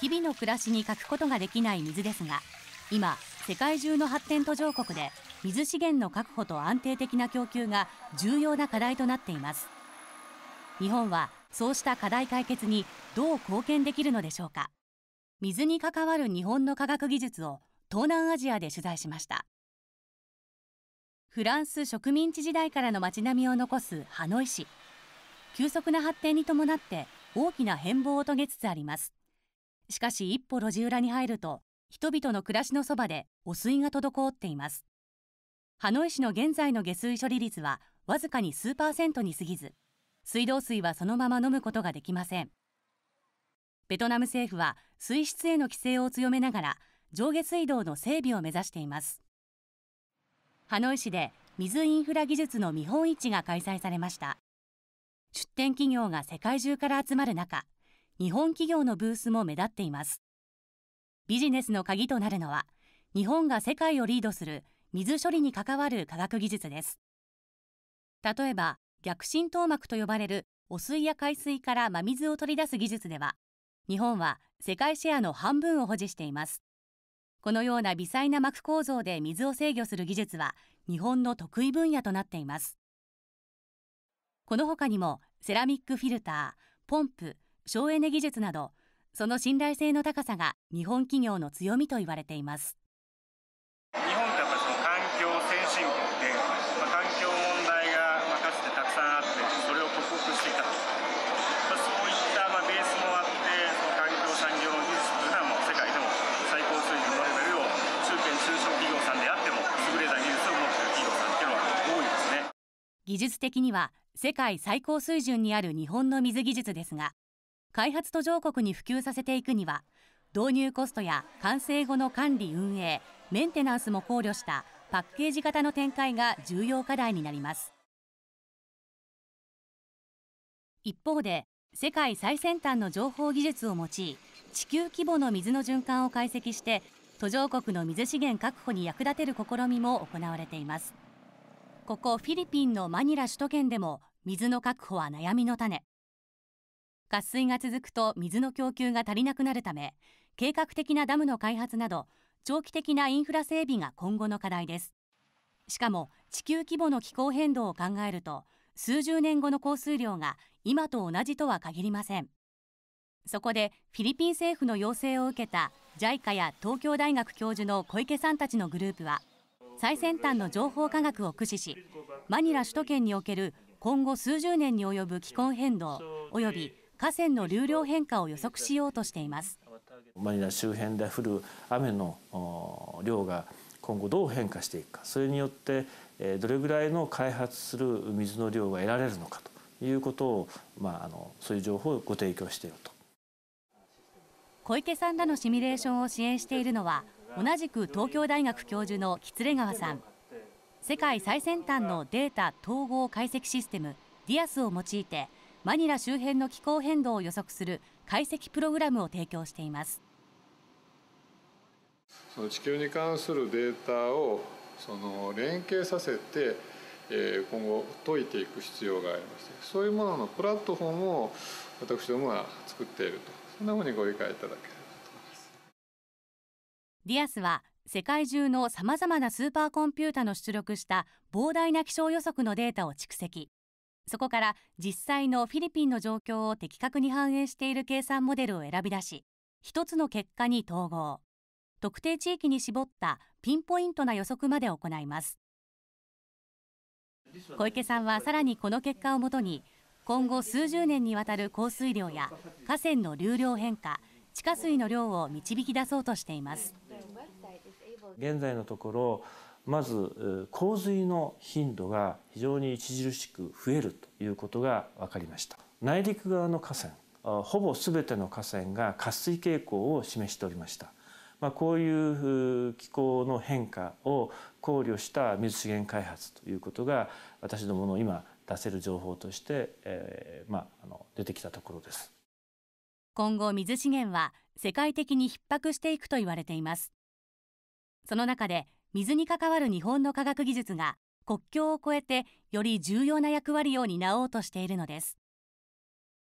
日々の暮らしに欠くことができない水ですが今世界中の発展途上国で水資源の確保と安定的な供給が重要な課題となっています日本はそうした課題解決にどう貢献できるのでしょうか水に関わる日本の科学技術を東南アジアで取材しましたフランス植民地時代からの街並みを残すハノイ市急速な発展に伴って大きな変貌を遂げつつありますしかし一歩路地裏に入ると人々の暮らしのそばで汚水が滞っていますハノイ市の現在の下水処理率はわずかに数パーセントに過ぎず水道水はそのまま飲むことができませんベトナム政府は水質への規制を強めながら上下水道の整備を目指していますハノイ市で水インフラ技術の見本市が開催されました出展企業が世界中から集まる中日本企業のブースも目立っていますビジネスの鍵となるのは日本が世界をリードする水処理に関わる科学技術です例えば逆浸透膜と呼ばれる汚水や海水から真水を取り出す技術では日本は世界シェアの半分を保持していますこのような微細な膜構造で水を制御する技術は日本の得意分野となっていますこの他にもセラミックフィルターポンプ省エネ技術などその信頼性の高さが日本企業の強みと言われています日本ってやっぱりの環境先進国で、まあ、環境問題が、まあ、かつてたくさんあってそれを克服してきたと、まあ、そういった、まあ、ベースもあってその環境産業の技術というのはもう世界でも最高水準のレベルを中堅中小企業さんであっても優れた技術を持っている企業さんっていうのは多いですね技術的には世界最高水準にある日本の水技術ですが開発途上国に普及させていくには導入コストや完成後の管理運営メンテナンスも考慮したパッケージ型の展開が重要課題になります一方で世界最先端の情報技術を用い地球規模の水の循環を解析して途上国の水資源確保に役立てる試みも行われていますここフィリピンのマニラ首都圏でも水の確保は悩みの種渇水が続くと水の供給が足りなくなるため計画的なダムの開発など長期的なインフラ整備が今後の課題ですしかも地球規模の気候変動を考えると数十年後の降水量が今と同じとは限りませんそこでフィリピン政府の要請を受けた JICA や東京大学教授の小池さんたちのグループは最先端の情報科学を駆使しマニラ首都圏における今後数十年に及ぶ気候変動及び河川の流量変化を予測しようとしていますマニラ周辺で降る雨の量が今後どう変化していくかそれによってどれぐらいの開発する水の量が得られるのかということを、まあ、あのそういう情報をご提供していると小池さんらのシミュレーションを支援しているのは同じく東京大学教授の喜連川さん世界最先端のデータ統合解析システム DIAS を用いてマニラ周辺の気候変動を予測する解析プログラムを提供していますその地球に関するデータをその連携させてえ今後解いていく必要がありましてそういうもののプラットフォームを私どもは作っているとそんなふうにご理解いただければと思いますディアスは世界中のさまざまなスーパーコンピュータの出力した膨大な気象予測のデータを蓄積そこから実際のフィリピンの状況を的確に反映している計算モデルを選び出し、一つの結果に統合。特定地域に絞ったピンポイントな予測まで行います。小池さんはさらにこの結果をもとに、今後数十年にわたる降水量や河川の流量変化、地下水の量を導き出そうとしています。現在のところまず洪水の頻度が非常に著しく増えるということが分かりました内陸側の河川ほぼ全ての河川が渇水傾向を示しておりましたまあ、こういう気候の変化を考慮した水資源開発ということが私どもの今出せる情報として、えー、まあ、あの出てきたところです今後水資源は世界的に逼迫していくと言われていますその中で水に関わる日本の科学技術が国境を越えてより重要な役割を担おうとしているのです